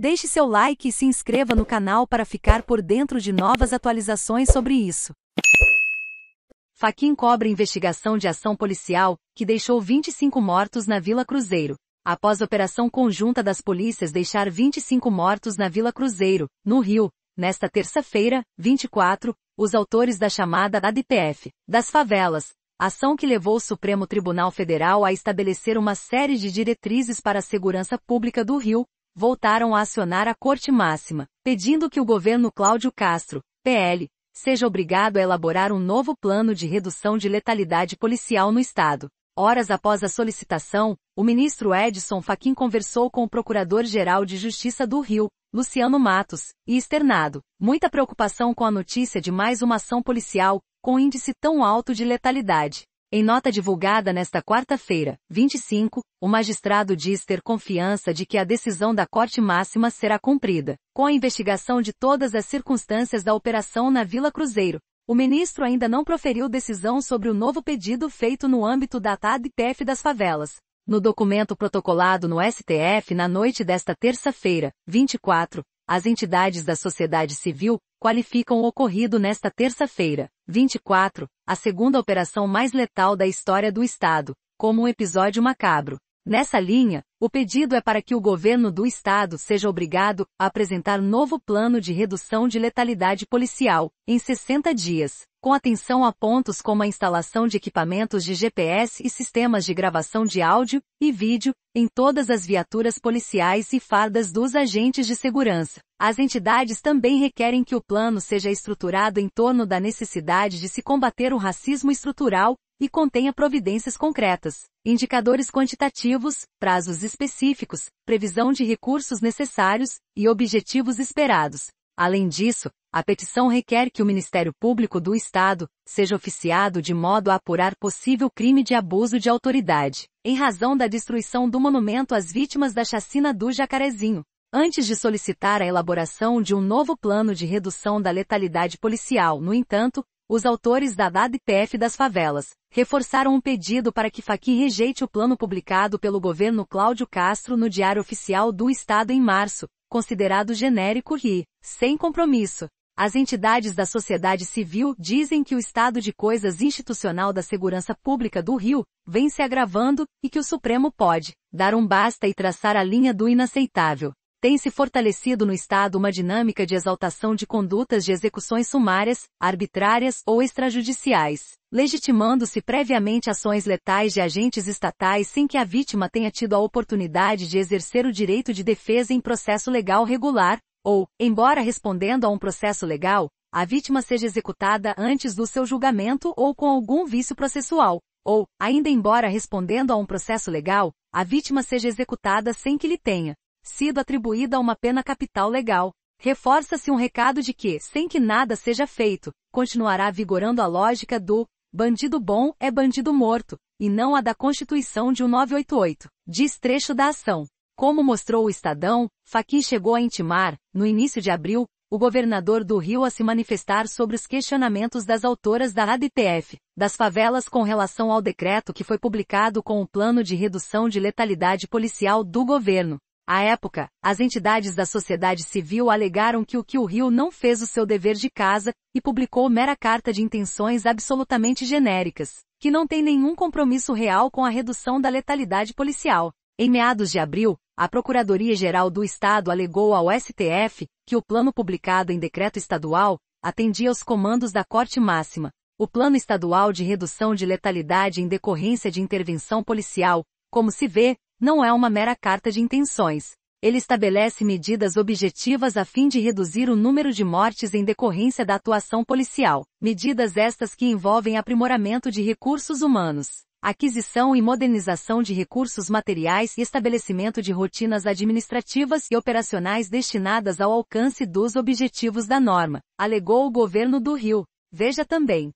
Deixe seu like e se inscreva no canal para ficar por dentro de novas atualizações sobre isso. Faquin cobra investigação de ação policial, que deixou 25 mortos na Vila Cruzeiro. Após operação conjunta das polícias deixar 25 mortos na Vila Cruzeiro, no Rio, nesta terça-feira, 24, os autores da chamada ADPF, das favelas, ação que levou o Supremo Tribunal Federal a estabelecer uma série de diretrizes para a segurança pública do Rio, voltaram a acionar a Corte Máxima, pedindo que o governo Cláudio Castro, PL, seja obrigado a elaborar um novo plano de redução de letalidade policial no Estado. Horas após a solicitação, o ministro Edson Fachin conversou com o Procurador-Geral de Justiça do Rio, Luciano Matos, e externado muita preocupação com a notícia de mais uma ação policial com índice tão alto de letalidade. Em nota divulgada nesta quarta-feira, 25, o magistrado diz ter confiança de que a decisão da Corte Máxima será cumprida. Com a investigação de todas as circunstâncias da operação na Vila Cruzeiro, o ministro ainda não proferiu decisão sobre o novo pedido feito no âmbito da TADPF das favelas. No documento protocolado no STF na noite desta terça-feira, 24, as entidades da sociedade civil qualificam o ocorrido nesta terça-feira, 24, a segunda operação mais letal da história do Estado, como um episódio macabro, Nessa linha, o pedido é para que o governo do estado seja obrigado a apresentar novo plano de redução de letalidade policial, em 60 dias, com atenção a pontos como a instalação de equipamentos de GPS e sistemas de gravação de áudio e vídeo em todas as viaturas policiais e fardas dos agentes de segurança. As entidades também requerem que o plano seja estruturado em torno da necessidade de se combater o racismo estrutural e contenha providências concretas, indicadores quantitativos, prazos específicos, previsão de recursos necessários e objetivos esperados. Além disso, a petição requer que o Ministério Público do Estado seja oficiado de modo a apurar possível crime de abuso de autoridade, em razão da destruição do monumento às vítimas da chacina do Jacarezinho, antes de solicitar a elaboração de um novo plano de redução da letalidade policial. No entanto, os autores da DADPF das favelas reforçaram um pedido para que Faqui rejeite o plano publicado pelo governo Cláudio Castro no Diário Oficial do Estado em março, considerado genérico e sem compromisso. As entidades da sociedade civil dizem que o estado de coisas institucional da segurança pública do Rio vem se agravando e que o Supremo pode dar um basta e traçar a linha do inaceitável tem se fortalecido no Estado uma dinâmica de exaltação de condutas de execuções sumárias, arbitrárias ou extrajudiciais, legitimando-se previamente ações letais de agentes estatais sem que a vítima tenha tido a oportunidade de exercer o direito de defesa em processo legal regular, ou, embora respondendo a um processo legal, a vítima seja executada antes do seu julgamento ou com algum vício processual, ou, ainda embora respondendo a um processo legal, a vítima seja executada sem que lhe tenha sido atribuída a uma pena capital legal. Reforça-se um recado de que, sem que nada seja feito, continuará vigorando a lógica do bandido bom é bandido morto, e não a da Constituição de 1988, diz trecho da ação. Como mostrou o Estadão, Faquin chegou a intimar, no início de abril, o governador do Rio a se manifestar sobre os questionamentos das autoras da ADTF, das favelas com relação ao decreto que foi publicado com o plano de redução de letalidade policial do governo, à época, as entidades da sociedade civil alegaram que o que o Rio não fez o seu dever de casa e publicou mera carta de intenções absolutamente genéricas, que não tem nenhum compromisso real com a redução da letalidade policial. Em meados de abril, a Procuradoria-Geral do Estado alegou ao STF que o plano publicado em decreto estadual atendia aos comandos da Corte Máxima. O Plano Estadual de Redução de Letalidade em Decorrência de Intervenção Policial, como se vê, não é uma mera carta de intenções. Ele estabelece medidas objetivas a fim de reduzir o número de mortes em decorrência da atuação policial, medidas estas que envolvem aprimoramento de recursos humanos, aquisição e modernização de recursos materiais e estabelecimento de rotinas administrativas e operacionais destinadas ao alcance dos objetivos da norma, alegou o governo do Rio. Veja também,